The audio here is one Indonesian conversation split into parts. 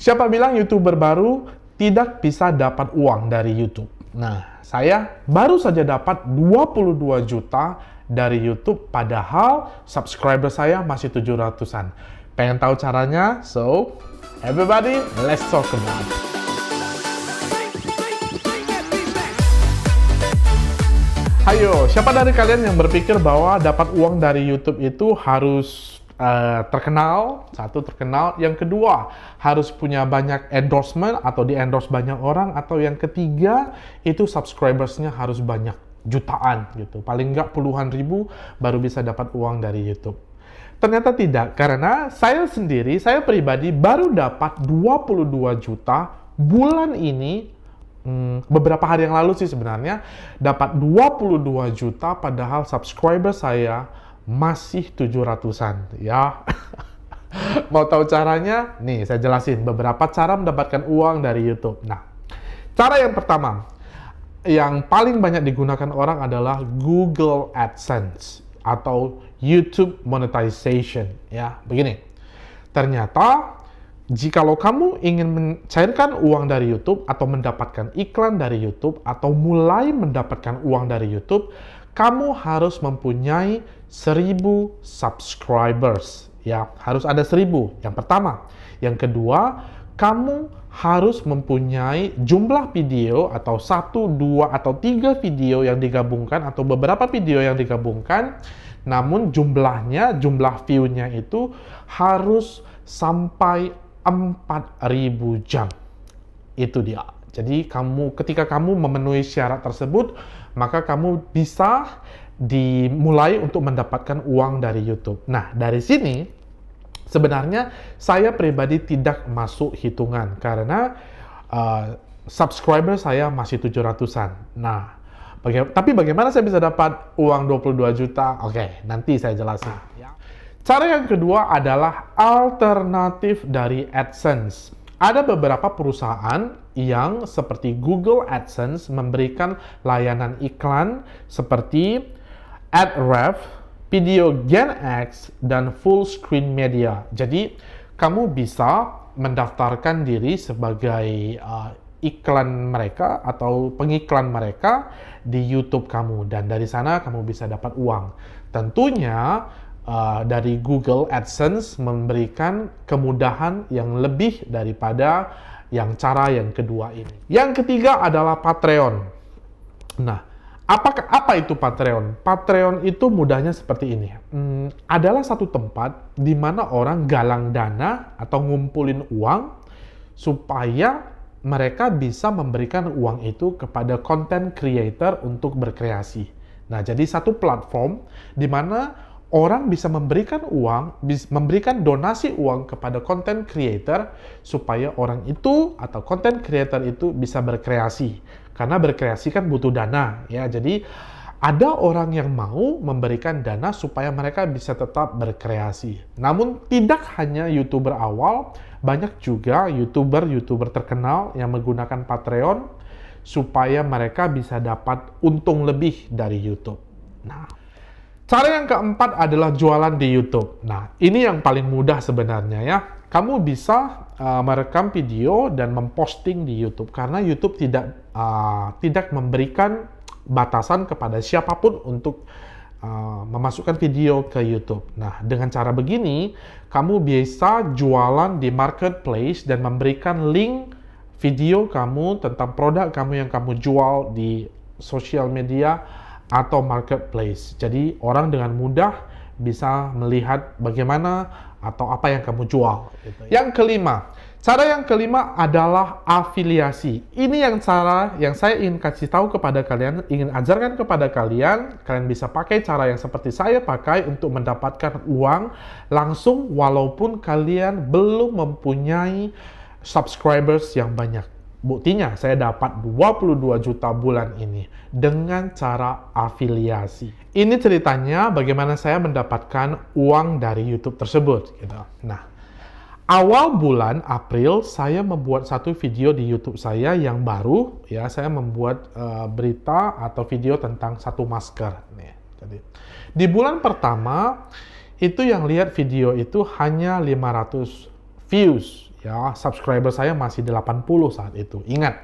Siapa bilang YouTuber baru tidak bisa dapat uang dari YouTube? Nah, saya baru saja dapat 22 juta dari YouTube padahal subscriber saya masih 700-an. Pengen tahu caranya? So, everybody, let's talk about it. Ayo, siapa dari kalian yang berpikir bahwa dapat uang dari YouTube itu harus uh, terkenal, satu terkenal, yang kedua harus punya banyak endorsement atau di endorse banyak orang, atau yang ketiga itu subscribersnya harus banyak jutaan gitu, paling nggak puluhan ribu baru bisa dapat uang dari YouTube. Ternyata tidak, karena saya sendiri, saya pribadi baru dapat 22 juta bulan ini hmm, beberapa hari yang lalu sih sebenarnya dapat 22 juta padahal subscriber saya masih 700-an ya. Mau tahu caranya? Nih, saya jelasin beberapa cara mendapatkan uang dari YouTube. Nah, cara yang pertama yang paling banyak digunakan orang adalah Google AdSense atau YouTube monetization ya. Begini. Ternyata jikalau kamu ingin mencairkan uang dari YouTube atau mendapatkan iklan dari YouTube atau mulai mendapatkan uang dari YouTube, kamu harus mempunyai 1000 subscribers ya harus ada 1000 yang pertama yang kedua kamu harus mempunyai jumlah video atau satu, dua, atau tiga video yang digabungkan atau beberapa video yang digabungkan namun jumlahnya, jumlah view-nya itu harus sampai 4000 jam itu dia jadi kamu ketika kamu memenuhi syarat tersebut, maka kamu bisa dimulai untuk mendapatkan uang dari YouTube. Nah, dari sini sebenarnya saya pribadi tidak masuk hitungan karena uh, subscriber saya masih 700-an. Nah, baga tapi bagaimana saya bisa dapat uang 22 juta? Oke, okay, nanti saya jelaskan. Ya. Cara yang kedua adalah alternatif dari AdSense. Ada beberapa perusahaan yang seperti Google AdSense memberikan layanan iklan seperti AdRef, Video GenX, dan Full Screen Media. Jadi, kamu bisa mendaftarkan diri sebagai uh, iklan mereka atau pengiklan mereka di YouTube kamu dan dari sana kamu bisa dapat uang. Tentunya uh, dari Google AdSense memberikan kemudahan yang lebih daripada yang cara yang kedua ini. Yang ketiga adalah Patreon. Nah, apa apa itu Patreon? Patreon itu mudahnya seperti ini. Hmm, adalah satu tempat di mana orang galang dana atau ngumpulin uang supaya mereka bisa memberikan uang itu kepada content creator untuk berkreasi. Nah, jadi satu platform di mana orang bisa memberikan uang, memberikan donasi uang kepada content creator supaya orang itu atau content creator itu bisa berkreasi. Karena berkreasi kan butuh dana ya. Jadi ada orang yang mau memberikan dana supaya mereka bisa tetap berkreasi. Namun tidak hanya YouTuber awal, banyak juga YouTuber-YouTuber terkenal yang menggunakan Patreon supaya mereka bisa dapat untung lebih dari YouTube. Nah, Cara yang keempat adalah jualan di YouTube. Nah, ini yang paling mudah sebenarnya ya. Kamu bisa uh, merekam video dan memposting di YouTube karena YouTube tidak uh, tidak memberikan batasan kepada siapapun untuk uh, memasukkan video ke YouTube. Nah, dengan cara begini, kamu bisa jualan di marketplace dan memberikan link video kamu tentang produk kamu yang kamu jual di sosial media atau marketplace. Jadi orang dengan mudah bisa melihat bagaimana atau apa yang kamu jual. Gitu ya. Yang kelima, cara yang kelima adalah afiliasi. Ini yang cara yang saya ingin kasih tahu kepada kalian, ingin ajarkan kepada kalian. Kalian bisa pakai cara yang seperti saya pakai untuk mendapatkan uang langsung walaupun kalian belum mempunyai subscribers yang banyak. Buktinya saya dapat 22 juta bulan ini dengan cara afiliasi. Ini ceritanya bagaimana saya mendapatkan uang dari YouTube tersebut. Gitu. Nah, awal bulan April saya membuat satu video di YouTube saya yang baru. Ya, saya membuat uh, berita atau video tentang satu masker. Nih, jadi di bulan pertama itu yang lihat video itu hanya 500 views ya subscriber saya masih 80 saat itu ingat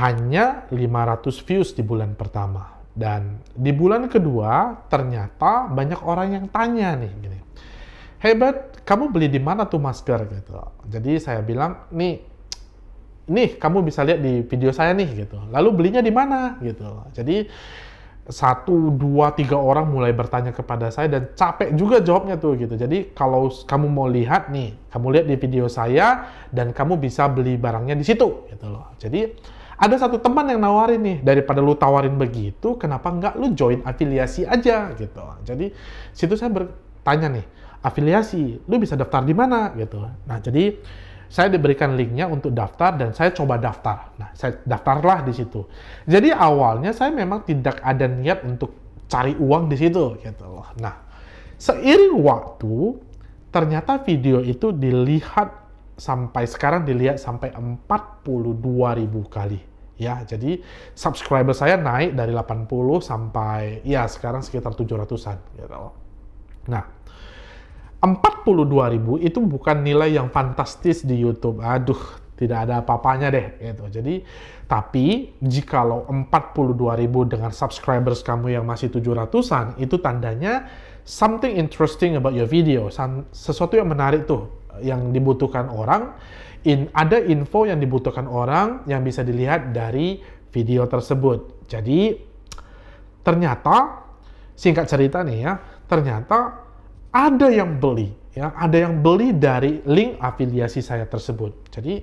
hanya 500 views di bulan pertama dan di bulan kedua ternyata banyak orang yang tanya nih gini hebat kamu beli di mana tuh masker gitu jadi saya bilang nih nih kamu bisa lihat di video saya nih gitu lalu belinya di mana gitu jadi satu, dua, tiga orang mulai bertanya kepada saya dan capek juga jawabnya tuh gitu. Jadi kalau kamu mau lihat nih, kamu lihat di video saya dan kamu bisa beli barangnya di situ gitu loh. Jadi ada satu teman yang nawarin nih daripada lu tawarin begitu, kenapa nggak lu join afiliasi aja gitu. Jadi situ saya bertanya nih, afiliasi, lu bisa daftar di mana gitu. Nah jadi saya diberikan linknya untuk daftar dan saya coba daftar. Nah, saya daftarlah di situ. Jadi awalnya saya memang tidak ada niat untuk cari uang di situ gitu loh. Nah, seiring waktu ternyata video itu dilihat sampai sekarang dilihat sampai 42 ribu kali ya. Jadi subscriber saya naik dari 80 sampai ya sekarang sekitar 700-an gitu loh. Nah, 42 ribu itu bukan nilai yang fantastis di YouTube. Aduh, tidak ada apa-apanya deh gitu. Jadi tapi jika jikalau 42 ribu dengan subscribers kamu yang masih 700-an itu tandanya something interesting about your video, sesuatu yang menarik tuh yang dibutuhkan orang. In, ada info yang dibutuhkan orang yang bisa dilihat dari video tersebut. Jadi ternyata singkat cerita nih ya, ternyata ada yang beli, ya, ada yang beli dari link afiliasi saya tersebut. Jadi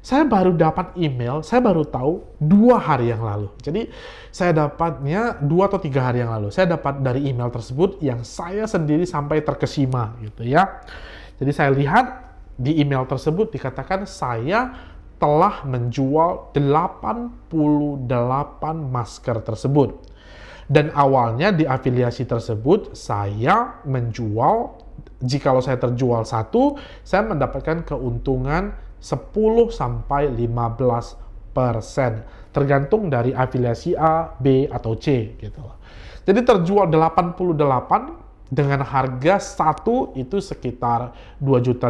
saya baru dapat email, saya baru tahu dua hari yang lalu. Jadi saya dapatnya dua atau tiga hari yang lalu. Saya dapat dari email tersebut yang saya sendiri sampai terkesima gitu ya. Jadi saya lihat di email tersebut dikatakan saya telah menjual 88 masker tersebut. Dan awalnya di afiliasi tersebut saya menjual, jikalau saya terjual satu, saya mendapatkan keuntungan 10 sampai 15 persen, tergantung dari afiliasi A, B, atau C gitu loh. Jadi terjual 88 dengan harga satu itu sekitar 2.500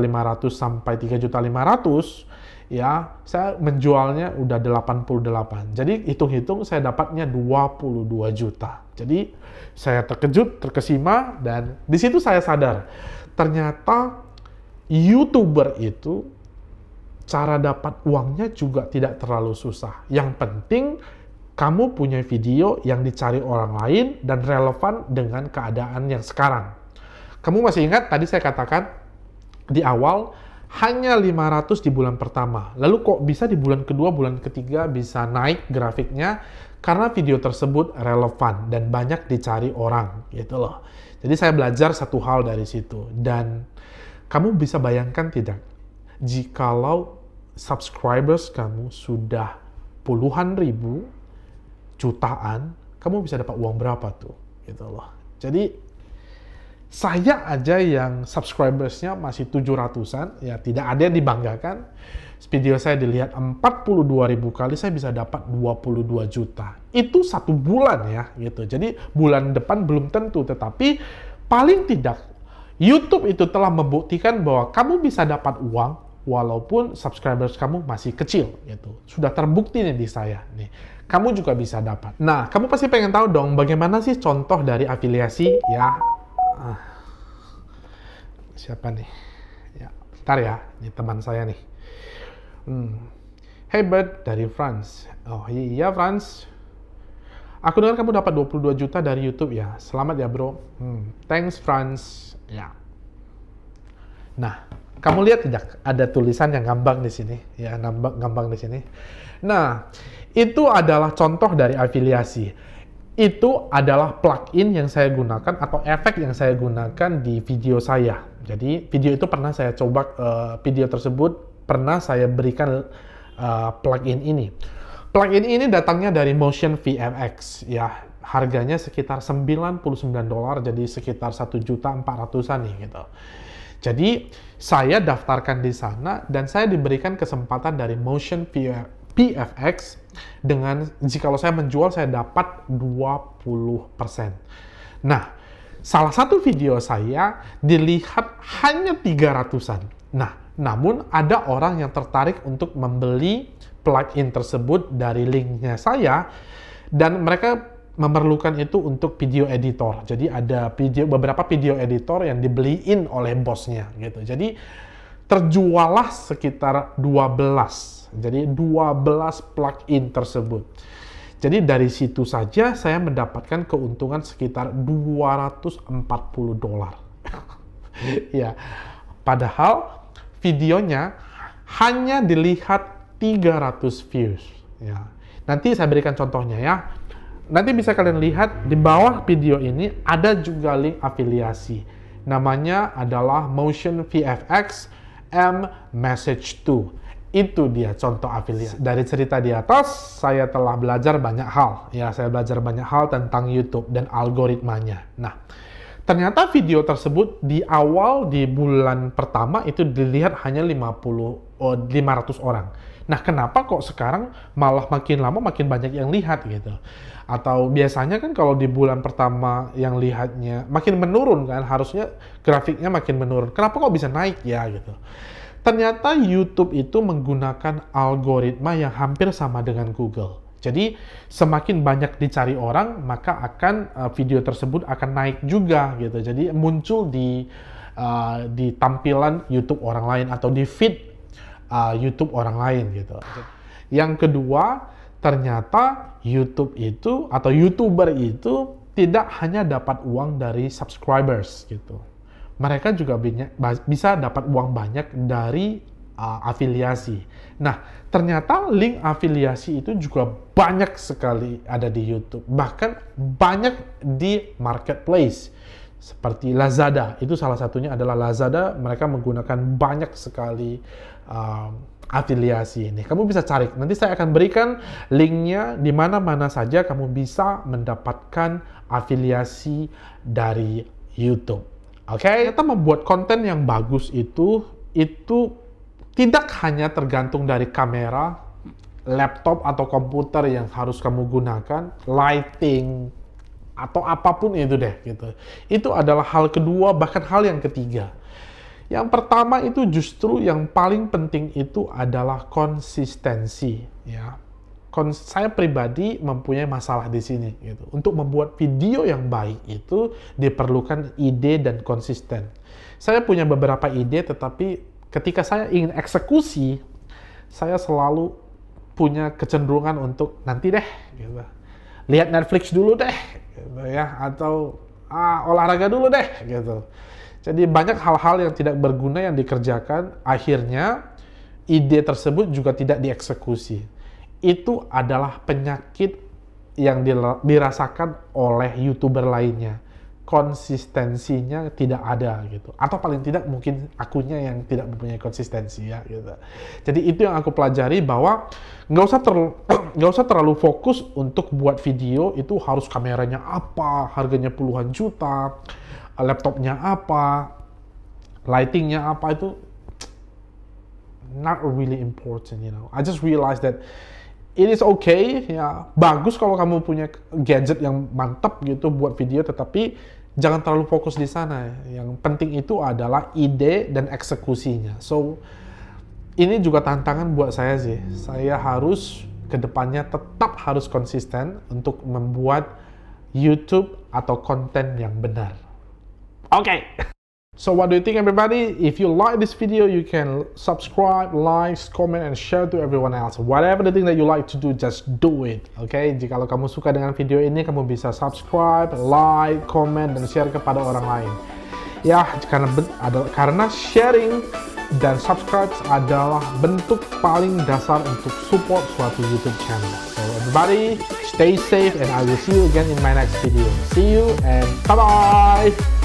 sampai 3.500 ya saya menjualnya udah 88 jadi hitung-hitung saya dapatnya 22 juta jadi saya terkejut terkesima dan di situ saya sadar ternyata youtuber itu cara dapat uangnya juga tidak terlalu susah yang penting kamu punya video yang dicari orang lain dan relevan dengan keadaan yang sekarang kamu masih ingat tadi saya katakan di awal hanya 500 di bulan pertama. Lalu kok bisa di bulan kedua, bulan ketiga bisa naik grafiknya? Karena video tersebut relevan dan banyak dicari orang gitu loh. Jadi saya belajar satu hal dari situ. Dan kamu bisa bayangkan tidak? Jikalau subscribers kamu sudah puluhan ribu, jutaan, kamu bisa dapat uang berapa tuh? Gitu loh. Jadi saya aja yang subscribersnya masih 700-an, ya tidak ada yang dibanggakan. Video saya dilihat 42 ribu kali, saya bisa dapat 22 juta. Itu satu bulan ya, gitu. Jadi bulan depan belum tentu, tetapi paling tidak YouTube itu telah membuktikan bahwa kamu bisa dapat uang walaupun subscribers kamu masih kecil gitu. Sudah terbukti nih di saya nih. Kamu juga bisa dapat. Nah, kamu pasti pengen tahu dong bagaimana sih contoh dari afiliasi ya Ah. siapa nih? Ya, bentar ya, ini teman saya nih. Hmm. Hey Bert dari France. Oh iya France. Aku dengar kamu dapat 22 juta dari YouTube ya. Selamat ya bro. Hmm. Thanks France. Ya. Nah, kamu lihat tidak ada tulisan yang ngambang di sini ya ngambang ngambang di sini. Nah, itu adalah contoh dari afiliasi itu adalah plugin yang saya gunakan atau efek yang saya gunakan di video saya. Jadi video itu pernah saya coba uh, video tersebut pernah saya berikan uh, plugin ini. Plugin ini datangnya dari Motion VFX ya. Harganya sekitar 99 dolar jadi sekitar 1 juta 400-an nih gitu. Jadi saya daftarkan di sana dan saya diberikan kesempatan dari Motion VFX PFX dengan jika saya menjual saya dapat 20%. Nah, salah satu video saya dilihat hanya 300-an. Nah, namun ada orang yang tertarik untuk membeli plugin tersebut dari linknya saya dan mereka memerlukan itu untuk video editor. Jadi ada video, beberapa video editor yang dibeliin oleh bosnya gitu. Jadi terjualah sekitar 12 jadi 12 plugin tersebut. Jadi dari situ saja saya mendapatkan keuntungan sekitar 240 dolar. ya. Padahal videonya hanya dilihat 300 views ya. Nanti saya berikan contohnya ya. Nanti bisa kalian lihat di bawah video ini ada juga link afiliasi. Namanya adalah Motion VFX M Message 2. Itu dia contoh afiliat. Dari cerita di atas, saya telah belajar banyak hal. Ya, saya belajar banyak hal tentang YouTube dan algoritmanya. Nah, ternyata video tersebut di awal di bulan pertama itu dilihat hanya 50 500 orang. Nah, kenapa kok sekarang malah makin lama makin banyak yang lihat gitu? Atau biasanya kan kalau di bulan pertama yang lihatnya makin menurun kan, harusnya grafiknya makin menurun. Kenapa kok bisa naik ya gitu? Ternyata YouTube itu menggunakan algoritma yang hampir sama dengan Google. Jadi semakin banyak dicari orang, maka akan uh, video tersebut akan naik juga gitu. Jadi muncul di uh, di tampilan YouTube orang lain atau di feed uh, YouTube orang lain gitu. Yang kedua, ternyata YouTube itu atau YouTuber itu tidak hanya dapat uang dari subscribers gitu mereka juga bisa dapat uang banyak dari uh, afiliasi. Nah, ternyata link afiliasi itu juga banyak sekali ada di YouTube, bahkan banyak di marketplace seperti Lazada. Itu salah satunya adalah Lazada, mereka menggunakan banyak sekali uh, afiliasi ini. Kamu bisa cari. Nanti saya akan berikan linknya di mana-mana saja kamu bisa mendapatkan afiliasi dari YouTube. Oke. Okay? Ternyata membuat konten yang bagus itu itu tidak hanya tergantung dari kamera, laptop atau komputer yang harus kamu gunakan, lighting atau apapun itu deh gitu. Itu adalah hal kedua bahkan hal yang ketiga. Yang pertama itu justru yang paling penting itu adalah konsistensi ya saya pribadi mempunyai masalah di sini. Gitu. Untuk membuat video yang baik itu diperlukan ide dan konsisten. Saya punya beberapa ide, tetapi ketika saya ingin eksekusi, saya selalu punya kecenderungan untuk nanti deh, gitu. lihat Netflix dulu deh, gitu ya, atau ah, olahraga dulu deh, gitu. Jadi banyak hal-hal yang tidak berguna yang dikerjakan, akhirnya ide tersebut juga tidak dieksekusi itu adalah penyakit yang dirasakan oleh youtuber lainnya konsistensinya tidak ada gitu atau paling tidak mungkin akunya yang tidak mempunyai konsistensi ya gitu jadi itu yang aku pelajari bahwa nggak usah ter nggak usah terlalu fokus untuk buat video itu harus kameranya apa harganya puluhan juta laptopnya apa lightingnya apa itu not really important you know I just realized that it is okay ya bagus kalau kamu punya gadget yang mantap gitu buat video tetapi jangan terlalu fokus di sana yang penting itu adalah ide dan eksekusinya so ini juga tantangan buat saya sih saya harus kedepannya tetap harus konsisten untuk membuat YouTube atau konten yang benar oke okay. So what do you think everybody? If you like this video, you can subscribe, like, comment, and share to everyone else. Whatever the thing that you like to do, just do it. Oke, okay? jika kamu suka dengan video ini, kamu bisa subscribe, like, comment, dan share kepada orang lain. Ya, karena, karena sharing dan subscribe adalah bentuk paling dasar untuk support suatu YouTube channel. So everybody, stay safe and I will see you again in my next video. See you and bye-bye!